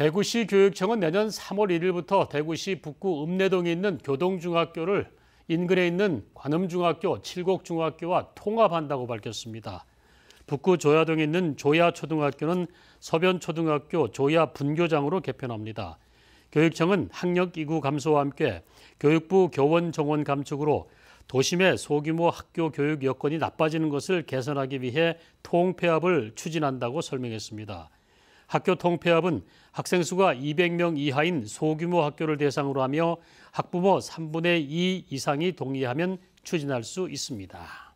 대구시 교육청은 내년 3월 1일부터 대구시 북구 읍내동에 있는 교동중학교를 인근에 있는 관음중학교, 칠곡중학교와 통합한다고 밝혔습니다. 북구 조야동에 있는 조야초등학교는 서변초등학교 조야분교장으로 개편합니다. 교육청은 학력 이구 감소와 함께 교육부 교원 정원 감축으로 도심의 소규모 학교 교육 여건이 나빠지는 것을 개선하기 위해 통폐합을 추진한다고 설명했습니다. 학교 통폐합은 학생 수가 200명 이하인 소규모 학교를 대상으로 하며 학부모 3분의 2 이상이 동의하면 추진할 수 있습니다.